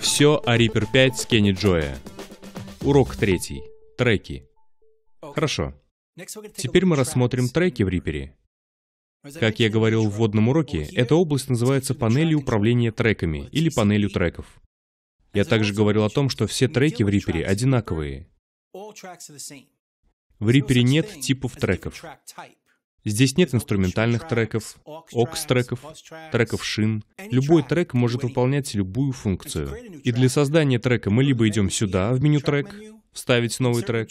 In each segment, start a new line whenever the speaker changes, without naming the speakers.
Все о Reaper 5 с Кенни Джоя. Урок третий. Треки. Хорошо. Теперь мы рассмотрим треки в Reaper. Как я говорил в вводном уроке, эта область называется панелью управления треками или панелью треков. Я также говорил о том, что все треки в Reaper одинаковые. В Reaper нет типов треков. Здесь нет инструментальных треков, окс-треков, треков шин. Любой трек может выполнять любую функцию. И для создания трека мы либо идем сюда, в меню трек, вставить новый трек,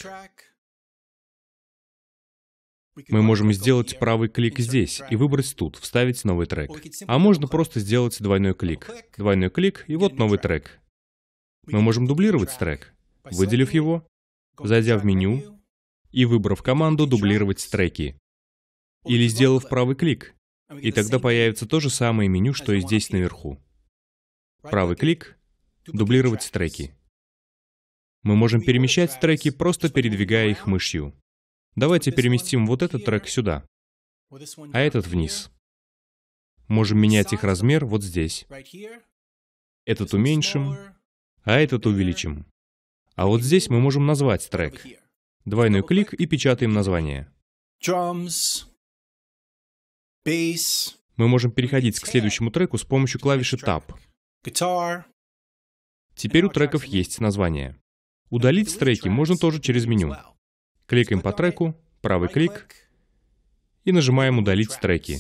мы можем сделать правый клик здесь и выбрать тут, вставить новый трек. А можно просто сделать двойной клик. Двойной клик, и вот новый трек. Мы можем дублировать трек, выделив его, зайдя в меню и выбрав команду «Дублировать треки» или сделав правый клик. И тогда появится то же самое меню, что и здесь наверху. Правый клик — дублировать треки. Мы можем перемещать треки, просто передвигая их мышью. Давайте переместим вот этот трек сюда, а этот вниз. Можем менять их размер вот здесь. Этот уменьшим, а этот увеличим. А вот здесь мы можем назвать трек. Двойной клик и печатаем название. Drums. Мы можем переходить к следующему треку с помощью клавиши Tab. Теперь у треков есть название. Удалить треки можно тоже через меню. Кликаем по треку, правый клик, и нажимаем «Удалить треки».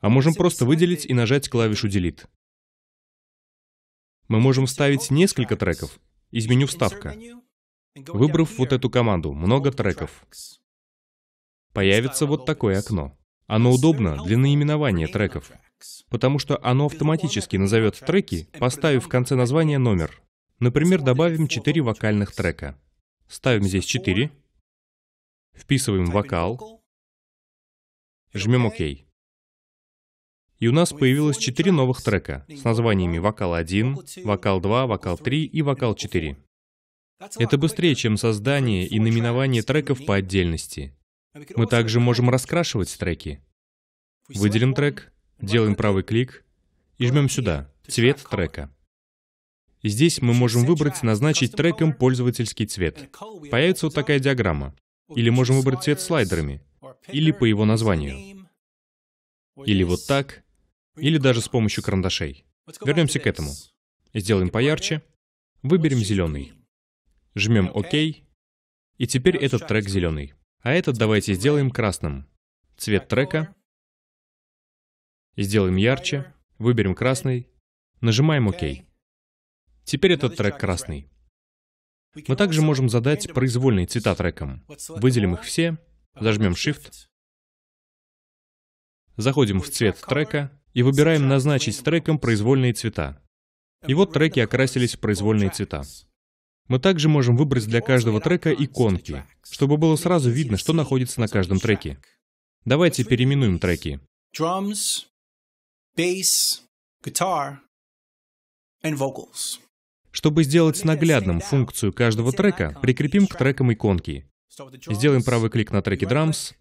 А можем просто выделить и нажать клавишу «Delete». Мы можем вставить несколько треков из меню «Вставка», выбрав вот эту команду «Много треков». Появится вот такое окно. Оно удобно для наименования треков, потому что оно автоматически назовет треки, поставив в конце названия номер. Например, добавим 4 вокальных трека. Ставим здесь 4, вписываем вокал, жмем ОК. И у нас появилось 4 новых трека с названиями «Вокал 1», «Вокал 2», «Вокал 3» и «Вокал 4». Это быстрее, чем создание и наименование треков по отдельности. Мы также можем раскрашивать треки. Выделим трек, делаем правый клик и жмем сюда «Цвет трека». Здесь мы можем выбрать «Назначить треком пользовательский цвет». Появится вот такая диаграмма. Или можем выбрать цвет слайдерами, или по его названию. Или вот так, или даже с помощью карандашей. Вернемся к этому. Сделаем поярче, выберем зеленый. Жмем «Ок», и теперь этот трек зеленый. А этот давайте сделаем красным. Цвет трека. Сделаем ярче. Выберем красный. Нажимаем ОК. Теперь этот трек красный. Мы также можем задать произвольные цвета трекам. Выделим их все, uh, зажмем Shift, заходим в цвет трека и выбираем «Назначить треком произвольные цвета». И вот треки окрасились в произвольные цвета. Мы также можем выбрать для каждого трека иконки, чтобы было сразу видно, что находится на каждом треке. Давайте переименуем треки. Drums, bass, guitar, and vocals. Чтобы сделать наглядным функцию каждого трека, прикрепим к трекам иконки. Сделаем правый клик на треке Drums,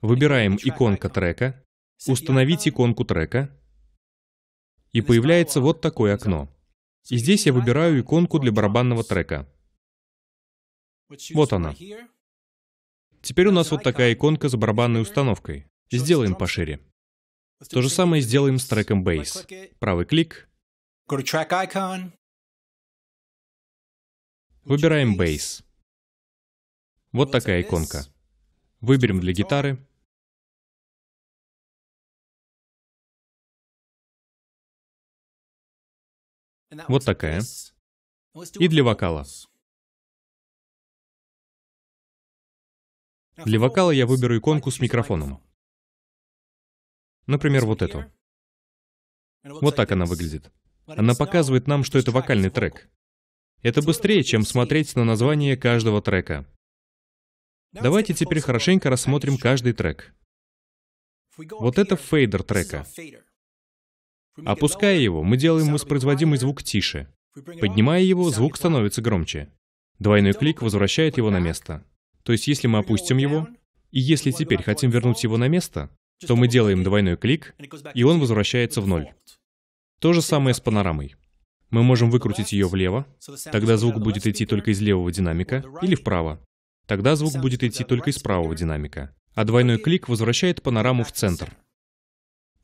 выбираем иконка трека, установить иконку трека, и появляется вот такое окно. И здесь я выбираю иконку для барабанного трека. Вот она. Теперь у нас вот такая иконка с барабанной установкой. Сделаем пошире. То же самое сделаем с треком Bass. Правый клик. Выбираем Bass. Вот такая иконка. Выберем для гитары. Вот такая. И для вокала. Для вокала я выберу иконку с микрофоном. Например, вот эту. Вот так она выглядит. Она показывает нам, что это вокальный трек. Это быстрее, чем смотреть на название каждого трека. Давайте теперь хорошенько рассмотрим каждый трек. Вот это фейдер трека. Опуская его, мы делаем воспроизводимый звук тише. Поднимая его, звук становится громче. Двойной клик возвращает его на место. То есть если мы опустим его, и если теперь хотим вернуть его на место, то мы делаем двойной клик, и он возвращается в ноль. То же самое с панорамой. Мы можем выкрутить ее влево, тогда звук будет идти только из левого динамика, или вправо. Тогда звук будет идти только из правого динамика. А двойной клик возвращает панораму в центр.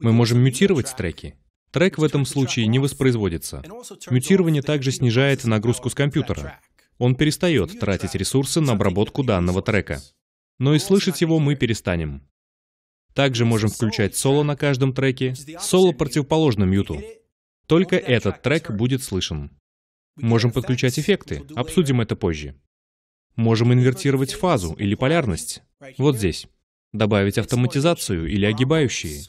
Мы можем мютировать треки. Трек в этом случае не воспроизводится. Мютирование также снижает нагрузку с компьютера. Он перестает тратить ресурсы на обработку данного трека. Но и слышать его мы перестанем. Также можем включать соло на каждом треке. Соло противоположно мьюту. Только этот трек будет слышен. Можем подключать эффекты, обсудим это позже. Можем инвертировать фазу или полярность. Вот здесь. Добавить автоматизацию или огибающие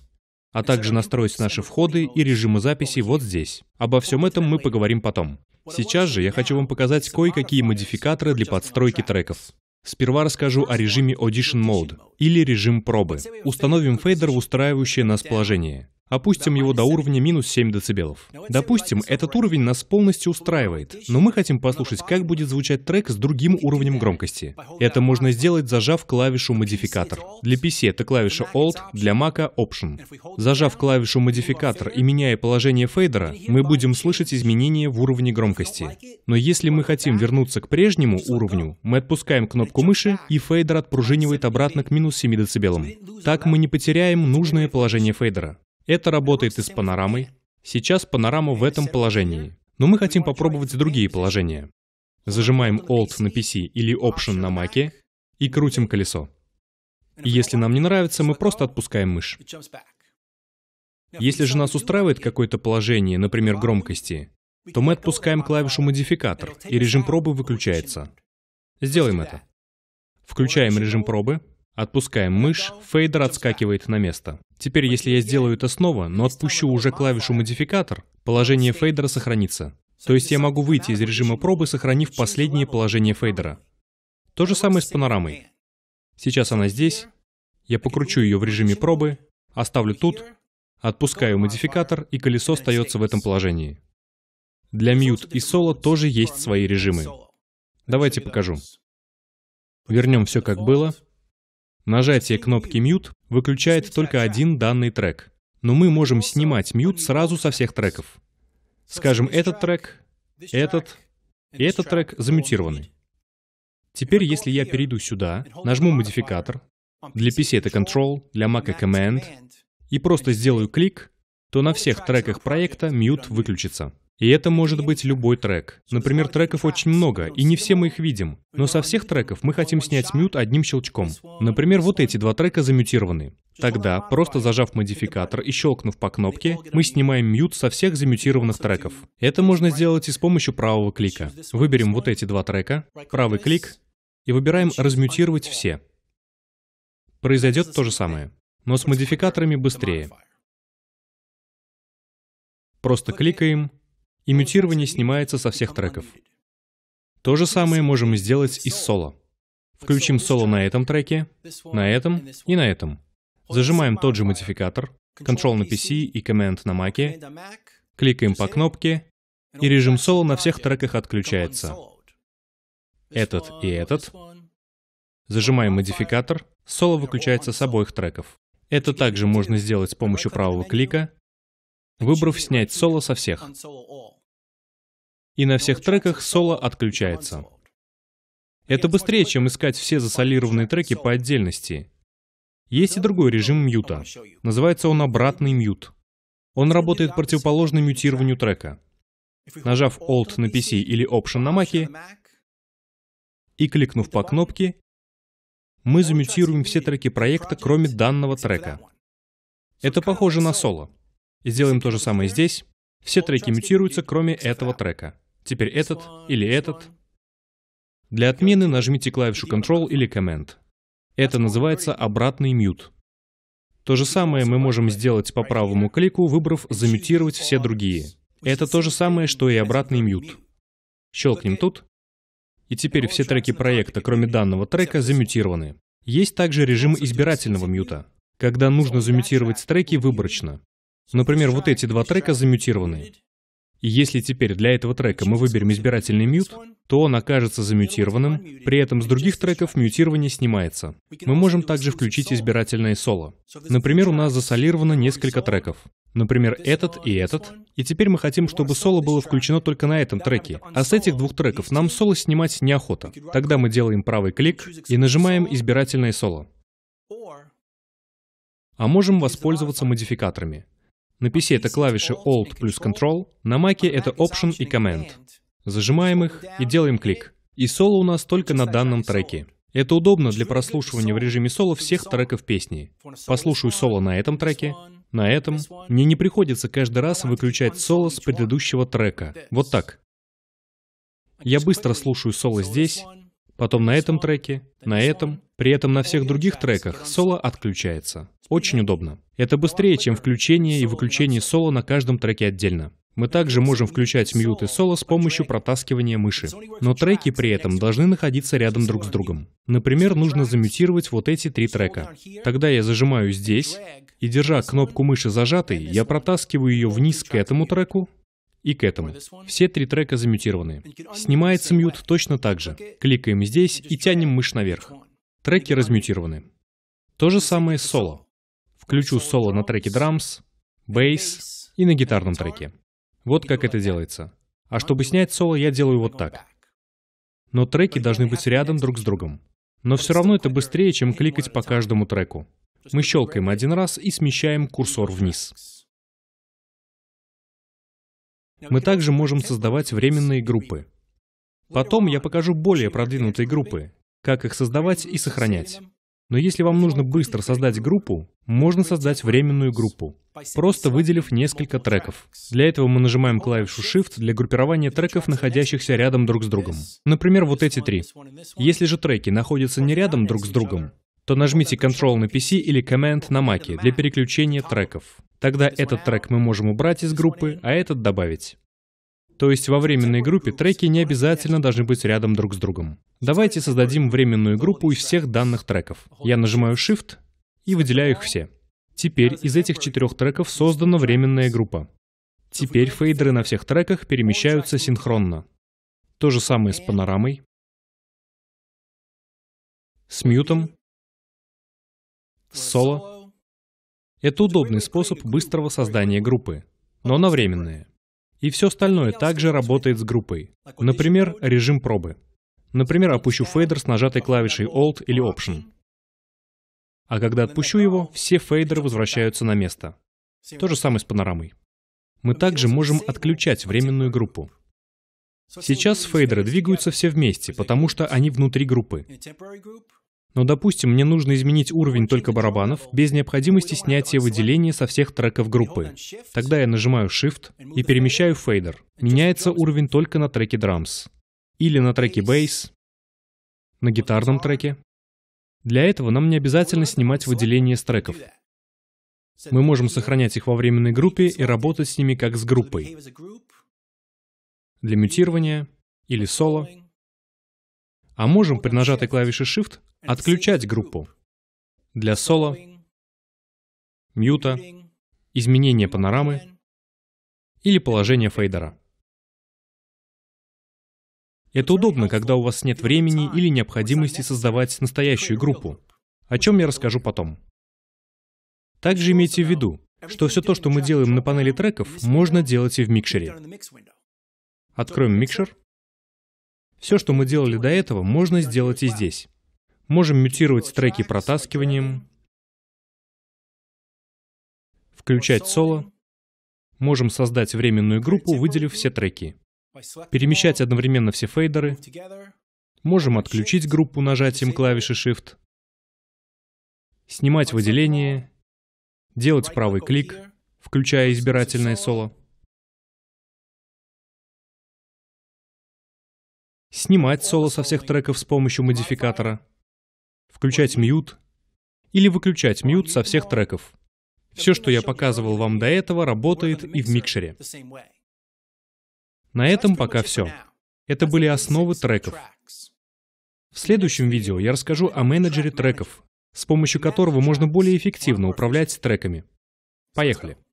а также настроить наши входы и режимы записи вот здесь. Обо всем этом мы поговорим потом. Сейчас же я хочу вам показать кое-какие модификаторы для подстройки треков. Сперва расскажу о режиме Audition Mode, или режим пробы. Установим фейдер в устраивающее нас положение. Опустим его до уровня минус 7 дБ. Допустим, этот уровень нас полностью устраивает, но мы хотим послушать, как будет звучать трек с другим уровнем громкости. Это можно сделать, зажав клавишу «Модификатор». Для PC это клавиша Alt, для Mac — Option. Зажав клавишу «Модификатор» и меняя положение фейдера, мы будем слышать изменения в уровне громкости. Но если мы хотим вернуться к прежнему уровню, мы отпускаем кнопку мыши, и фейдер отпружинивает обратно к минус 7 дБ. Так мы не потеряем нужное положение фейдера. Это работает и с панорамой. Сейчас панорама в этом положении. Но мы хотим попробовать другие положения. Зажимаем Alt на PC или Option на Mac и крутим колесо. И если нам не нравится, мы просто отпускаем мышь. Если же нас устраивает какое-то положение, например, громкости, то мы отпускаем клавишу «Модификатор», и режим пробы выключается. Сделаем это. Включаем режим пробы, Отпускаем мышь, фейдер отскакивает на место. Теперь, если я сделаю это снова, но отпущу уже клавишу модификатор, положение фейдера сохранится. То есть я могу выйти из режима пробы, сохранив последнее положение фейдера. То же самое с панорамой. Сейчас она здесь. Я покручу ее в режиме пробы, оставлю тут, отпускаю модификатор, и колесо остается в этом положении. Для мьют и соло тоже есть свои режимы. Давайте покажу. Вернем все как было. Нажатие кнопки Mute выключает только один данный трек, но мы можем снимать Mute сразу со всех треков. Скажем, этот трек, этот и этот трек замютированы. Теперь, если я перейду сюда, нажму модификатор, для PC это Control, для Mac это Command, и просто сделаю клик, то на всех треках проекта Mute выключится. И это может быть любой трек. Например, треков очень много, и не все мы их видим. Но со всех треков мы хотим снять мют одним щелчком. Например, вот эти два трека замютированы. Тогда, просто зажав модификатор и щелкнув по кнопке, мы снимаем мьют со всех замютированных треков. Это можно сделать и с помощью правого клика. Выберем вот эти два трека, правый клик, и выбираем «Размютировать все». Произойдет то же самое, но с модификаторами быстрее. Просто кликаем, и мютирование снимается со всех треков. То же самое можем и сделать и с соло. Включим соло на этом треке, на этом и на этом. Зажимаем тот же модификатор, Ctrl на PC и Command на Mac, кликаем по кнопке, и режим соло на всех треках отключается. Этот и этот. Зажимаем модификатор, соло выключается с обоих треков. Это также можно сделать с помощью правого клика, выбрав «Снять соло со всех» и на всех треках соло отключается. Это быстрее, чем искать все засолированные треки по отдельности. Есть и другой режим мьюта. Называется он обратный мьют. Он работает противоположно мютированию трека. Нажав Alt на PC или Option на Mac и кликнув по кнопке, мы замютируем все треки проекта, кроме данного трека. Это похоже на соло. Сделаем то же самое здесь. Все треки мютируются, кроме этого трека. Теперь этот или этот. Для отмены нажмите клавишу Ctrl или Command. Это называется обратный мьют. То же самое мы можем сделать по правому клику, выбрав «Замютировать все другие». Это то же самое, что и обратный мьют. Щелкнем тут. И теперь все треки проекта, кроме данного трека, замютированы. Есть также режим избирательного мьюта, когда нужно замютировать треки выборочно. Например, вот эти два трека замютированы. И если теперь для этого трека мы выберем избирательный мют, то он окажется замютированным, при этом с других треков мютирование снимается. Мы можем также включить избирательное соло. Например, у нас засолировано несколько треков. Например, этот и этот. И теперь мы хотим, чтобы соло было включено только на этом треке. А с этих двух треков нам соло снимать неохота. Тогда мы делаем правый клик и нажимаем «Избирательное соло». А можем воспользоваться модификаторами — на PC это клавиши Alt плюс Control, на Mac это Option и Command. Зажимаем их и делаем клик. И соло у нас только на данном треке. Это удобно для прослушивания в режиме соло всех треков песни. Послушаю соло на этом треке, на этом. Мне не приходится каждый раз выключать соло с предыдущего трека. Вот так. Я быстро слушаю соло здесь, потом на этом треке, на этом. При этом на всех других треках соло отключается. Очень удобно. Это быстрее, чем включение и выключение соло на каждом треке отдельно. Мы также можем включать мьют и соло с помощью протаскивания мыши. Но треки при этом должны находиться рядом друг с другом. Например, нужно замютировать вот эти три трека. Тогда я зажимаю здесь, и держа кнопку мыши зажатой, я протаскиваю ее вниз к этому треку, и к этому. Все три трека замютированы. Снимается мьют точно так же. Кликаем здесь и тянем мышь наверх. Треки размютированы. То же самое с соло включу соло на треке драмс, бейс и на гитарном треке. Вот как это делается. А чтобы снять соло, я делаю вот так. Но треки должны быть рядом друг с другом. Но все равно это быстрее, чем кликать по каждому треку. Мы щелкаем один раз и смещаем курсор вниз. Мы также можем создавать временные группы. Потом я покажу более продвинутые группы, как их создавать и сохранять. Но если вам нужно быстро создать группу, можно создать временную группу, просто выделив несколько треков. Для этого мы нажимаем клавишу Shift для группирования треков, находящихся рядом друг с другом. Например, вот эти три. Если же треки находятся не рядом друг с другом, то нажмите Ctrl на PC или Command на Mac для переключения треков. Тогда этот трек мы можем убрать из группы, а этот добавить. То есть во временной группе треки не обязательно должны быть рядом друг с другом. Давайте создадим временную группу из всех данных треков. Я нажимаю Shift и выделяю их все. Теперь из этих четырех треков создана временная группа. Теперь фейдеры на всех треках перемещаются синхронно. То же самое с панорамой, с мьютом, с соло. Это удобный способ быстрого создания группы, но она временная. И все остальное также работает с группой. Например, режим пробы. Например, опущу фейдер с нажатой клавишей Alt или Option. А когда отпущу его, все фейдеры возвращаются на место. То же самое с панорамой. Мы также можем отключать временную группу. Сейчас фейдеры двигаются все вместе, потому что они внутри группы. Но, допустим, мне нужно изменить уровень только барабанов, без необходимости снятия выделения со всех треков группы. Тогда я нажимаю Shift и перемещаю фейдер. Меняется уровень только на треке Drums. Или на треке Bass, на гитарном треке. Для этого нам не обязательно снимать выделение с треков. Мы можем сохранять их во временной группе и работать с ними как с группой. Для мютирования или соло — а можем при нажатой клавише Shift отключать группу для соло, мьюта, изменения панорамы или положения фейдера. Это удобно, когда у вас нет времени или необходимости создавать настоящую группу, о чем я расскажу потом. Также имейте в виду, что все то, что мы делаем на панели треков, можно делать и в микшере. Откроем микшер. Все, что мы делали до этого, можно сделать и здесь. Можем мютировать треки протаскиванием, включать соло, можем создать временную группу, выделив все треки, перемещать одновременно все фейдеры, можем отключить группу нажатием клавиши Shift, снимать выделение, делать правый клик, включая избирательное соло — снимать соло со всех треков с помощью модификатора, включать мьют или выключать мьют со всех треков. Все, что я показывал вам до этого, работает и в микшере. На этом пока все. Это были основы треков. В следующем видео я расскажу о менеджере треков, с помощью которого можно более эффективно управлять треками. Поехали!